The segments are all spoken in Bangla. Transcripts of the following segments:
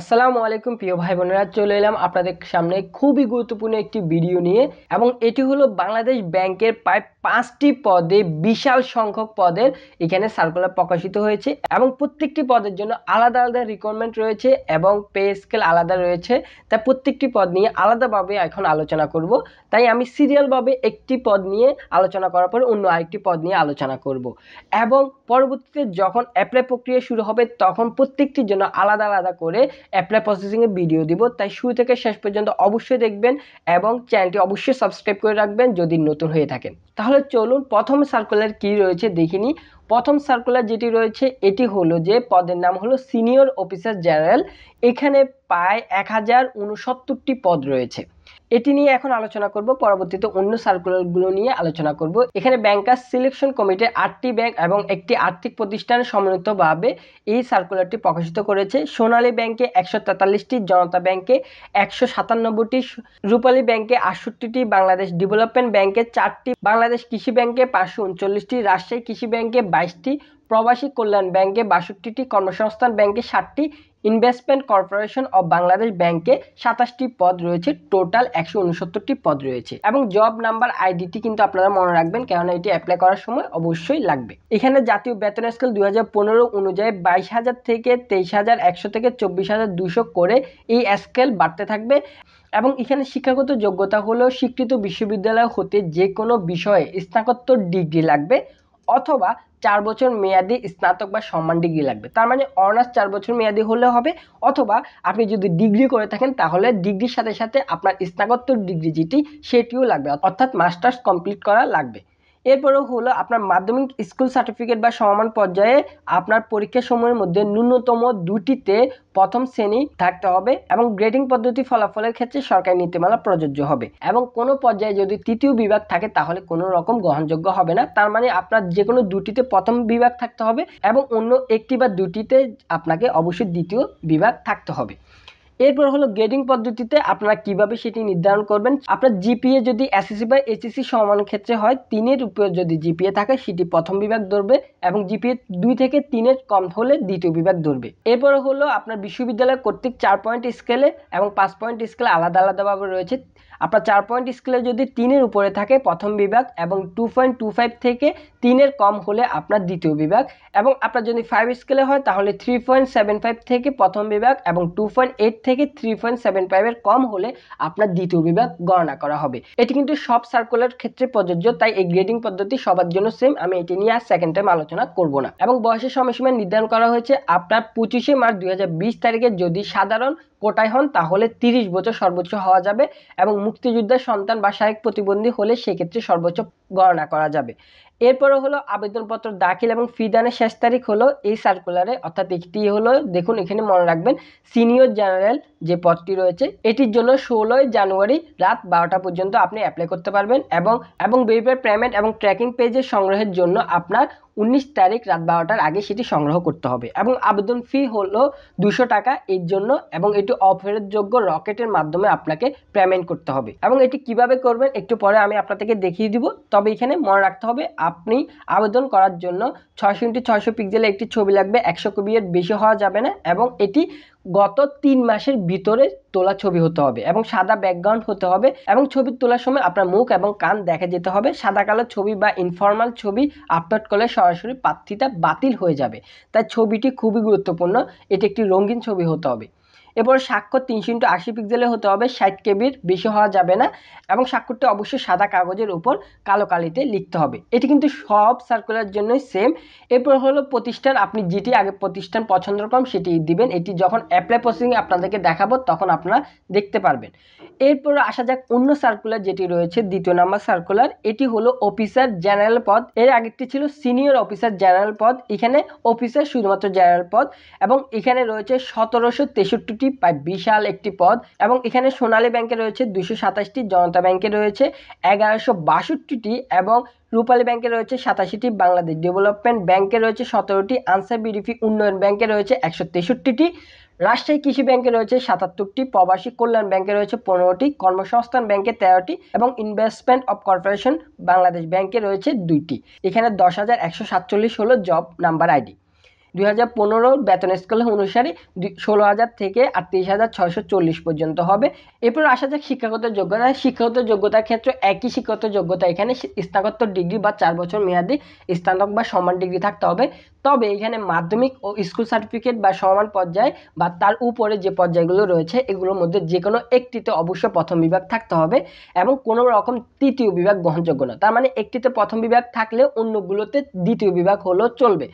আসসালামু আলাইকুম প্রিয় ভাই বোনেরা চলে এলাম আপনাদের সামনে খুবই গুরুত্বপূর্ণ একটি ভিডিও নিয়ে এবং এটি হলো বাংলাদেশ ব্যাংকের প্রায় পাঁচটি পদে বিশাল সংখ্যক পদের এখানে সার্কুলার প্রকাশিত হয়েছে এবং প্রত্যেকটি পদের জন্য আলাদা আলাদা রিকোয়ারমেন্ট রয়েছে এবং পে স্কেল আলাদা রয়েছে তাই প্রত্যেকটি পদ নিয়ে আলাদাভাবে এখন আলোচনা করব তাই আমি সিরিয়ালভাবে একটি পদ নিয়ে আলোচনা করার পর অন্য আরেকটি পদ নিয়ে আলোচনা করব এবং পরবর্তীতে যখন অ্যাপ্লাই প্রক্রিয়া শুরু হবে তখন প্রত্যেকটির জন্য আলাদা আলাদা করে অ্যাপ্লাই প্রসেসিংয়ে ভিডিও দিব তাই শুরু থেকে শেষ পর্যন্ত অবশ্যই দেখবেন এবং চ্যানেলটি অবশ্যই সাবস্ক্রাইব করে রাখবেন যদি নতুন হয়ে থাকেন তাহলে চলুন প্রথম সার্কুলার কি রয়েছে দেখিনি প্রথম সার্কুলার যেটি রয়েছে এটি হলো যে পদের নাম হলো সিনিয়র অফিসার জেনারেল এখানে প্রায় এক হাজার পদ রয়েছে এটি নিয়ে এখন আলোচনা করব পরবর্তীতে অন্য সার্কুলারগুলো নিয়ে আলোচনা করব এখানে ব্যাংকার সিলেকশন কমিটি আটটি ব্যাংক এবং একটি আর্থিক প্রতিষ্ঠান সমন্বিতভাবে এই সার্কুলারটি প্রকাশিত করেছে সোনালী ব্যাংকে একশো তেতাল্লিশটি জনতা ব্যাংকে একশো সাতানব্বইটি রূপালী ব্যাংকে আটষট্টিটি বাংলাদেশ ডেভেলপমেন্ট ব্যাংকে চারটি বাংলাদেশ কৃষি ব্যাংকে পাঁচশো উনচল্লিশটি রাজশাহী কৃষি ব্যাংকে বাইশটি প্রবাসী কল্যাণ ব্যাংকে বাষট্টিটি কর্মসংস্থান ব্যাংকে ষাটটি ইনভেস্টমেন্ট কর্পোরেশন অব বাংলাদেশ ব্যাংকে সাতাশটি পদ রয়েছে টোটাল একশো উনসত্তরটি পদ রয়েছে এবং জব নাম্বার আইডিটি কিন্তু আপনারা মনে রাখবেন কেননা এটি অ্যাপ্লাই করার সময় অবশ্যই লাগবে এখানে জাতীয় বেতন স্কেল দুই অনুযায়ী বাইশ হাজার থেকে তেইশ হাজার একশো থেকে চব্বিশ হাজার দুশো করে এই স্কেল বাড়তে থাকবে এবং এখানে শিক্ষাগত যোগ্যতা হলো স্বীকৃত বিশ্ববিদ্যালয় হতে যে কোনো বিষয়ে স্নাতকোত্তর ডিগ্রি লাগবে অথবা চার বছর মেয়াদি স্নাতক বা সম্মান ডিগ্রি লাগবে তার মানে অনার্স চার বছর মেয়াদি হলে হবে অথবা আপনি যদি ডিগ্রি করে থাকেন তাহলে ডিগ্রির সাথে সাথে আপনার স্নাতকোত্তর ডিগ্রি যেটি সেটিও লাগবে অর্থাৎ মাস্টার্স কমপ্লিট করা লাগবে এরপরেও হলো আপনার মাধ্যমিক স্কুল সার্টিফিকেট বা সমমান পর্যায়ে আপনার পরীক্ষার সময়ের মধ্যে ন্যূনতম দুটিতে প্রথম শ্রেণী থাকতে হবে এবং গ্রেডিং পদ্ধতি ফলাফলের ক্ষেত্রে সরকারি নীতিমালা প্রযোজ্য হবে এবং কোনো পর্যায়ে যদি তৃতীয় বিভাগ থাকে তাহলে কোনো রকম গ্রহণযোগ্য হবে না তার মানে আপনার যে কোনো দুটিতে প্রথম বিভাগ থাকতে হবে এবং অন্য একটি বা দুটিতে আপনাকে অবশ্যই দ্বিতীয় বিভাগ থাকতে হবে এরপর হলো গ্রেডিং পদ্ধতিতে আপনারা কিভাবে সেটি নির্ধারণ করবেন আপনার জিপিএ যদি এসএসসি বা এইচএসসি সমান ক্ষেত্রে হয় তিনের উপর যদি জিপিএ থাকে সেটি প্রথম বিভাগ ধরবে এবং জিপিএ দুই থেকে তিনের কম হলে দ্বিতীয় বিভাগ ধরবে এরপর হলো আপনার বিশ্ববিদ্যালয় কর্তৃক চার পয়েন্ট স্কেলে এবং পাঁচ পয়েন্ট স্কেলে আলাদা আলাদাভাবে রয়েছে আপনার চার পয়েন্ট স্কেলে যদি তিনের উপরে থাকে প্রথম বিভাগ এবং টু পয়েন্ট টু ফাইভ থেকে তিনের কম হলে আপনার দ্বিতীয় বিভাগ এবং আপনার যদি ফাইভ স্কেলে হয় তাহলে থ্রি পয়েন্ট সেভেন ফাইভ থেকে প্রথম বিভাগ এবং টু পয়েন্ট এইট থেকে থ্রি পয়েন্ট সেভেন ফাইভের কম হলে আপনার দ্বিতীয় বিভাগ গণনা করা হবে এটি কিন্তু সব সার্কুলার ক্ষেত্রে প্রযোজ্য তাই এই গ্রেডিং পদ্ধতি সবার জন্য সেম আমি এটি নিয়ে আর সেকেন্ড টাইম আলোচনা করব না এবং বয়সের সময়সীমা নির্ধারণ করা হয়েছে আপনার পঁচিশে মার্চ দুই তারিখে যদি সাধারণ কোটায় হন তাহলে তিরিশ বছর সর্বোচ্চ হওয়া যাবে এবং মুক্তিযোদ্ধার সন্তান বা শারীরিক প্রতিবন্ধী হলে সেক্ষেত্রে সর্বোচ্চ গণনা করা যাবে এরপরে হলো আবেদনপত্র দাখিল এবং ফি দানের শেষ তারিখ হলো এই সার্কুলারে অর্থাৎ একটি হলো দেখুন এখানে মনে রাখবেন সিনিয়র জেনারেল যে পদটি রয়েছে এটির জন্য ষোলোই জানুয়ারি রাত বারোটা পর্যন্ত আপনি অ্যাপ্লাই করতে পারবেন এবং এবং বেবিপার পেমেন্ট এবং ট্র্যাকিং পেজের সংগ্রহের জন্য আপনার উনিশ তারিখ রাত বারোটার আগে সেটি সংগ্রহ করতে হবে এবং আবেদন ফি হলো দুশো টাকা এর জন্য এবং এটি অফেরতযোগ্য রকেটের মাধ্যমে আপনাকে পেমেন্ট করতে হবে এবং এটি কিভাবে করবেন একটু পরে আমি আপনাদেরকে দেখিয়ে দিব তবে এখানে মনে রাখতে হবে আপনি আবেদন করার জন্য ছয়শো ইন্টু ছয়শো পিক্সেলের একটি ছবি লাগবে একশো কপির বেশি হওয়া যাবে না এবং এটি গত তিন মাসের ভিতরে তোলা ছবি হতে হবে এবং সাদা ব্যাকগ্রাউন্ড হতে হবে এবং ছবি তোলার সময় আপনার মুখ এবং কান দেখা যেতে হবে সাদা কালো ছবি বা ইনফর্মাল ছবি আপলোড করলে সরাসরি প্রার্থীতা বাতিল হয়ে যাবে তাই ছবিটি খুবই গুরুত্বপূর্ণ এটি একটি রঙিন ছবি হতে হবে এরপর স্বাক্ষর তিনশো ইন্টু আশি পিক্সেলে হতে হবে ষাট কেবির বেশি হওয়া যাবে না এবং স্বাক্ষরটি অবশ্যই সাদা কাগজের উপর কালো কালিতে লিখতে হবে এটি কিন্তু সব সার্কুলার জন্যই সেম এরপর হলো প্রতিষ্ঠান আপনি যেটি আগে প্রতিষ্ঠান পছন্দ রকম সেটি দিবেন এটি যখন অ্যাপ্লাই প্রসেসিং আপনাদেরকে দেখাবো তখন আপনারা দেখতে পারবেন এরপর আসা যাক অন্য সার্কুলার যেটি রয়েছে দ্বিতীয় নাম্বার সার্কুলার এটি হলো অফিসার জেনারেল পদ এর আগেরটি ছিল সিনিয়র অফিসার জেনারেল পদ এখানে অফিসার শুধুমাত্র জেনারেল পদ এবং এখানে রয়েছে সতেরোশো তেষট্টিটি প্রায় বিশাল একটি পদ এবং এখানে সোনালী ব্যাংকে রয়েছে দুশো সাতাশটি জনতা ব্যাংকে রয়েছে এগারোশো বাষট্টিটি এবং রূপালী ব্যাংকে রয়েছে সাতাশিটি বাংলাদেশ ডেভেলপমেন্ট ব্যাংকে রয়েছে সতেরোটি আনসার বিডিপি উন্নয়ন ব্যাংকে রয়েছে একশো তেষট্টিটি রাষ্ট্রীয় কৃষি ব্যাংকে রয়েছে সাতাত্তরটি প্রবাসী কল্যাণ ব্যাংকে রয়েছে পনেরোটি কর্মসংস্থান ব্যাংকে তেরোটি এবং ইনভেস্টমেন্ট অব কর্পোরেশন বাংলাদেশ ব্যাংকে রয়েছে দুইটি এখানে দশ হাজার একশো সাতচল্লিশ হলো জব নাম্বার আইডি বেতন স্কেল অনুসারে ষোলো হাজার থেকে আটত্রিশ হাজার ছয়শো চল্লিশ পর্যন্ত হবে এরপর আসা যাক শিক্ষাগত যোগ্যতা শিক্ষাগত যোগ্যতার ক্ষেত্রে একই শিক্ষাগত যোগ্যতা এখানে স্নাতকোত্তর ডিগ্রি বা চার বছর মেয়াদি স্নাতক বা সমান ডিগ্রি থাকতে হবে তবে এখানে মাধ্যমিক ও স্কুল সার্টিফিকেট বা সমান পর্যায় বা তার উপরে যে পর্যায়গুলো রয়েছে এগুলোর মধ্যে যে কোনো একটিতে অবশ্য প্রথম বিভাগ থাকতে হবে এবং কোনো রকম তৃতীয় বিভাগ গ্রহণযোগ্য না তার মানে একটিতে প্রথম বিভাগ থাকলে অন্যগুলোতে দ্বিতীয় বিভাগ হলো চলবে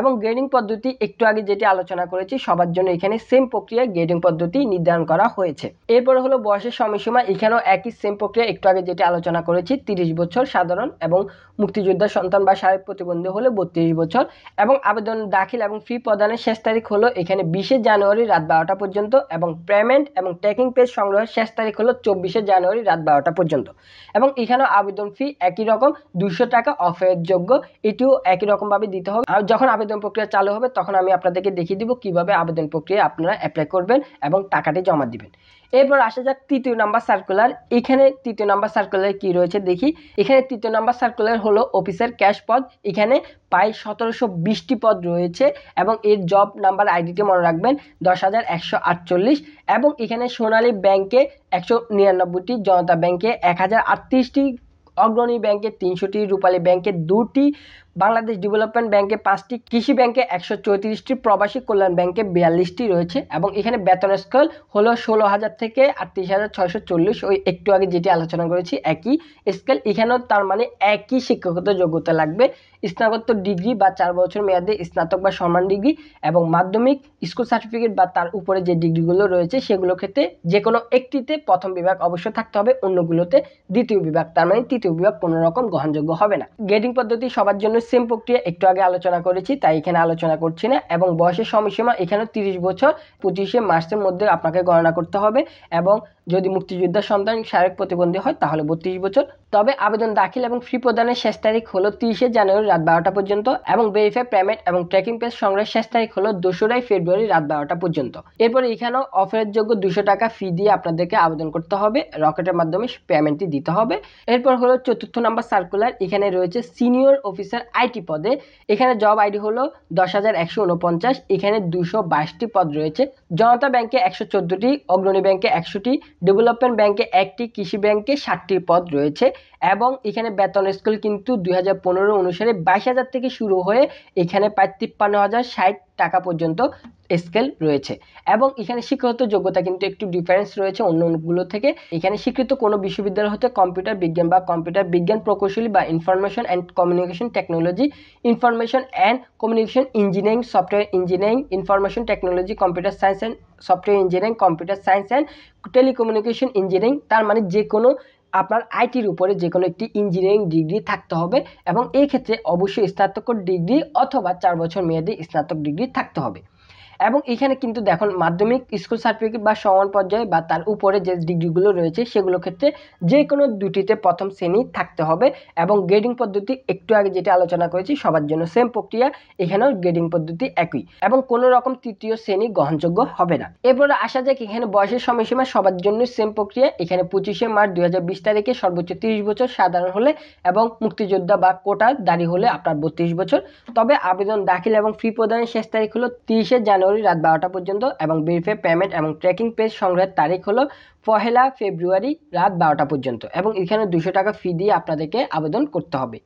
এবং গ্রেডিং পদ্ধতি একটু আগে যেটি আলোচনা করেছি সবার জন্য এখানে সেম প্রক্রিয়ায় গ্রেডিং পদ্ধতি নির্ধারণ করা হয়েছে এরপর হলো বয়সের সময়সীমা এখানেও একই সেম প্রক্রিয়া একটু আগে যেটি আলোচনা করেছি তিরিশ বছর সাধারণ এবং মুক্তিযোদ্ধা সন্তান বা সাহেব প্রতিবন্ধী হলে বত্রিশ বছর এবং আবেদন দাখিল এবং ফি প্রদানের শেষ তারিখ হলো এখানে বিশে জানুয়ারি রাত বারোটা পর্যন্ত এবং পেমেন্ট এবং ট্রেকিং পেজ সংগ্রহের শেষ তারিখ হলো চব্বিশে জানুয়ারি রাত বারোটা পর্যন্ত এবং এখানেও আবেদন ফি একই রকম দুশো টাকা অফের যোগ্য এটিও একই রকমভাবে দিতে হবে আর যখন আবেদন প্রক্রিয়া চালু হবে তখন আমি আপনাদেরকে দেখিয়ে দিব কিভাবে আবেদন প্রক্রিয়া আপনারা অ্যাপ্লাই করবেন এবং টাকাটি জমা দিবেন এরপর আসা যাক তৃতীয় নাম্বার সার্কুলার এখানে তৃতীয় নাম্বার সার্কুলার কি রয়েছে দেখি এখানে তৃতীয় নাম্বার সার্কুলার হলো অফিসের ক্যাশ পদ এখানে প্রায় সতেরোশো বিশটি পদ রয়েছে এবং এর জব নাম্বার আইডিটি মনে রাখবেন দশ হাজার একশো আটচল্লিশ এবং এখানে সোনালী ব্যাংকে একশো নিরানব্বইটি জনতা ব্যাংকে এক হাজার আটত্রিশটি অগ্রণী ব্যাংকে তিনশোটি রূপালী ব্যাংকে দুটি বাংলাদেশ ডেভেলপমেন্ট ব্যাংকে পাঁচটি কৃষি ব্যাংকে একশো চৌত্রিশটি প্রবাসী কল্যাণ ব্যাংকে বিয়াল্লিশটি রয়েছে এবং এখানে বেতন স্কেল হলো ষোলো হাজার থেকে আটত্রিশ হাজার ছয়শো চল্লিশ ওই একটু আগে যেটি আলোচনা করেছি একই স্কেল এখানেও তার মানে একই শিক্ষাগত যোগ্যতা লাগবে স্নাতকোত্তর ডিগ্রি বা চার বছর মেয়াদে স্নাতক বা সম্মান ডিগ্রি এবং মাধ্যমিক স্কুল সার্টিফিকেট বা তার উপরে যে ডিগ্রিগুলো রয়েছে সেগুলো ক্ষেত্রে যে কোনো একটিতে প্রথম বিভাগ অবশ্যই থাকতে হবে অন্যগুলোতে দ্বিতীয় বিভাগ তার মানে তৃতীয় বিভাগ কোনো রকম গ্রহণযোগ্য হবে না গ্রেডিং পদ্ধতি সবার জন্য সেম প্রক্রিয়া একটু আগে আলোচনা করেছি তাই এখানে আলোচনা করছি না এবং বয়সের সময়সীমা এখানে তিরিশ বছর পঁচিশে মার্চের মধ্যে আপনাকে গণনা করতে হবে এবং যদি মুক্তিযোদ্ধা সন্তান শারীরিক প্রতিবন্ধী হয় তাহলে বত্রিশ বছর তবে আবেদন দাখিল এবং ফি প্রদানের শেষ তারিখ হলো তিরিশে জানুয়ারি রাত বারোটা পর্যন্ত এবং বেরিফাই পেমেন্ট এবং ট্র্যাকিং পেজ সংগ্রহের শেষ তারিখ হলো দোসরাই ফেব্রুয়ারি রাত বারোটা পর্যন্ত এরপর এখানেও অফারের যোগ্য দুশো টাকা ফি দিয়ে আপনাদেরকে আবেদন করতে হবে রকেটের মাধ্যমে পেমেন্টটি দিতে হবে এরপর হলো চতুর্থ নাম্বার সার্কুলার এখানে রয়েছে সিনিয়র অফিসার আইটি পদে এখানে জব আইডি হলো দশ হাজার একশো উনপঞ্চাশ এখানে দুশো বাইশটি পদ রয়েছে জনতা ব্যাংকে একশো চোদ্দোটি অগ্রণী ব্যাংকে একশোটি ডেভেলপমেন্ট ব্যাংকে একটি কৃষি ব্যাংকে ষাটটি পদ রয়েছে এবং এখানে বেতন স্কুল কিন্তু দুই হাজার অনুসারে বাইশ হাজার থেকে শুরু হয়ে এখানে প্রায় তিপ্পান্ন হাজার ষাট টাকা পর্যন্ত স্কেল রয়েছে এবং এখানে শিক্ষাগত যোগ্যতা কিন্তু একটু ডিফারেন্স রয়েছে অন্য অন্যগুলো থেকে এখানে স্বীকৃত কোনো বিশ্ববিদ্যালয় হতে কম্পিউটার বিজ্ঞান বা কম্পিউটার বিজ্ঞান প্রকৌশলী বা information and communication technology information and communication engineering software engineering information technology computer science and software engineering computer science and telecommunication engineering তার মানে যে কোনো আপনার আইটির উপরে যে কোনো একটি ইঞ্জিনিয়ারিং ডিগ্রি থাকতে হবে এবং এই ক্ষেত্রে অবশ্যই স্নাতকোর ডিগ্রি অথবা চার বছর মেয়াদী স্নাতক ডিগ্রি থাকতে হবে এবং এখানে কিন্তু দেখুন মাধ্যমিক স্কুল সার্টিফিকেট বা সমান পর্যায়ে বা তার উপরে যে ডিগ্রিগুলো রয়েছে সেগুলো ক্ষেত্রে যে কোনো দুটিতে প্রথম শ্রেণী থাকতে হবে এবং গ্রেডিং পদ্ধতি একটু আগে যেটা আলোচনা করেছি সবার জন্য সেম প্রক্রিয়া এখানেও গ্রেডিং পদ্ধতি একই এবং কোনো রকম তৃতীয় শ্রেণী গ্রহণযোগ্য হবে না এরপরে আসা যাক এখানে বয়সের সময়সীমা সবার জন্য সেম প্রক্রিয়া এখানে পঁচিশে মার্চ দুই তারিখে সর্বোচ্চ তিরিশ বছর সাধারণ হলে এবং মুক্তিযোদ্ধা বা কোটা দাঁড়িয়ে হলে আপনার বত্রিশ বছর তবে আবেদন দাখিল এবং ফি প্রদানের শেষ তারিখ হলো তিরিশে জানুয়ারি ফেব্রুয়ারি রাত বারোটা পর্যন্ত এবং বিরফে পেমেন্ট এবং ট্রেকিং পেজ সংগ্রহের তারিখ হলো পহেলা ফেব্রুয়ারি রাত বারোটা পর্যন্ত এবং এখানে দুশো টাকা ফি দিয়ে আপনাদেরকে আবেদন করতে হবে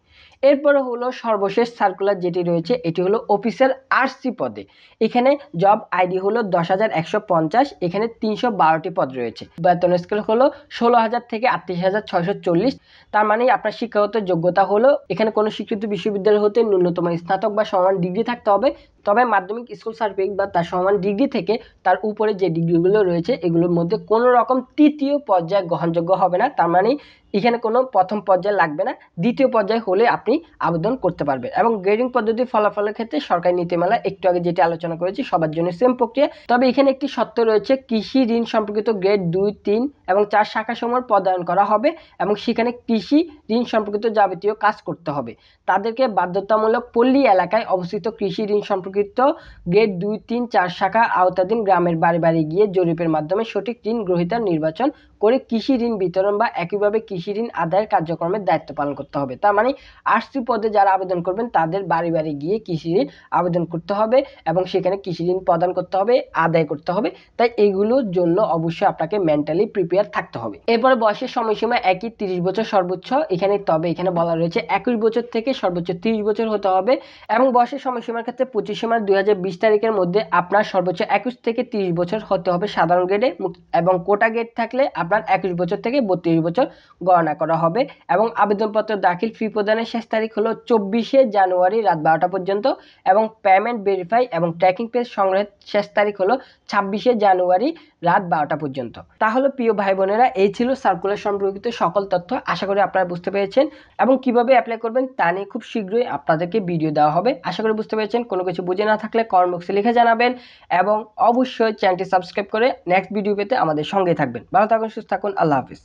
এরপরে হলো সর্বশেষ সার্কুলার যেটি রয়েছে এটি হলো অফিসের আরসি পদে এখানে জব আইডি হলো দশ হাজার একশো পঞ্চাশ এখানে তিনশো বারোটি পদ রয়েছে বেতন স্কেল হলো ষোলো হাজার থেকে আটত্রিশ হাজার ছয়শো চল্লিশ তার মানে আপনার শিক্ষাগত যোগ্যতা হলো এখানে কোনো স্বীকৃত বিশ্ববিদ্যালয় হতে ন্যূনতম স্নাতক বা সমান ডিগ্রি থাকতে হবে তবে মাধ্যমিক স্কুল সার্টিফিকেট বা তার সমান ডিগ্রি থেকে তার উপরে যে ডিগ্রিগুলো রয়েছে এগুলোর মধ্যে কোনো রকম তৃতীয় পর্যায়ে গ্রহণযোগ্য হবে না তার মানে এখানে কোনো প্রথম পর্যায়ে লাগবে না দ্বিতীয় পর্যায়ে হলে আপনি আবেদন করতে পারবেন এবং গ্রেডিং পদ্ধতির ফলাফলের ক্ষেত্রে সরকারি নীতিমালা একটু আগে যেটি আলোচনা করেছি সবার জন্য সেম প্রক্রিয়া তবে এখানে একটি সত্য রয়েছে কৃষি ঋণ সম্পর্কিত গ্রেড দুই তিন এবং চার শাখা সমূহ প্রদান করা হবে এবং সেখানে কৃষি ঋণ সম্পর্কিত যাবতীয় কাজ করতে হবে তাদেরকে বাধ্যতামূলক পল্লী এলাকায় অবস্থিত কৃষি ঋণ সম্পর্কিত গ্রেড দুই তিন চার শাখা আওতাধীন গ্রামের বাড়ি বাড়ি গিয়ে জরিপের মাধ্যমে সঠিক ঋণ গ্রহীতার নির্বাচন করে কৃষি ঋণ বিতরণ বা একইভাবে কৃষি কৃষি ঋণ আদায়ের কার্যক্রমের দায়িত্ব পালন করতে হবে তার মানে আরসি পদে যারা আবেদন করবেন তাদের বাড়ি বাড়ি গিয়ে কৃষি ঋণ আবেদন করতে হবে এবং সেখানে কৃষি ঋণ প্রদান করতে হবে আদায় করতে হবে তাই এগুলোর জন্য অবশ্যই আপনাকে মেন্টালি প্রিপেয়ার থাকতে হবে এরপরে বয়সের সময়সীমা একই তিরিশ বছর সর্বোচ্চ এখানে তবে এখানে বলা রয়েছে একুশ বছর থেকে সর্বোচ্চ তিরিশ বছর হতে হবে এবং বয়সের সময়সীমার ক্ষেত্রে পঁচিশে মার্চ দুই তারিখের মধ্যে আপনার সর্বোচ্চ একুশ থেকে তিরিশ বছর হতে হবে সাধারণ গ্রেডে এবং কোটা গ্রেড থাকলে আপনার একুশ বছর থেকে বত্রিশ বছর গণনা করা হবে এবং আবেদনপত্র দাখিল ফি প্রদানের শেষ তারিখ হলো চব্বিশে জানুয়ারি রাত বারোটা পর্যন্ত এবং পেমেন্ট ভেরিফাই এবং ট্র্যাকিং পেজ সংগ্রহের শেষ তারিখ হলো ছাব্বিশে জানুয়ারি রাত বারোটা পর্যন্ত তাহলে প্রিয় ভাই বোনেরা এই ছিল সার্কুলার সম্পর্কিত সকল তথ্য আশা করি আপনারা বুঝতে পেরেছেন এবং কিভাবে অ্যাপ্লাই করবেন তা নিয়ে খুব শীঘ্রই আপনাদেরকে ভিডিও দেওয়া হবে আশা করি বুঝতে পেরেছেন কোনো কিছু বুঝে না থাকলে কর্মবক্সে লিখে জানাবেন এবং অবশ্যই চ্যানেলটি সাবস্ক্রাইব করে নেক্সট ভিডিও পেতে আমাদের সঙ্গে থাকবেন ভালো থাকুন সুস্থ থাকুন আল্লাহ হাফিজ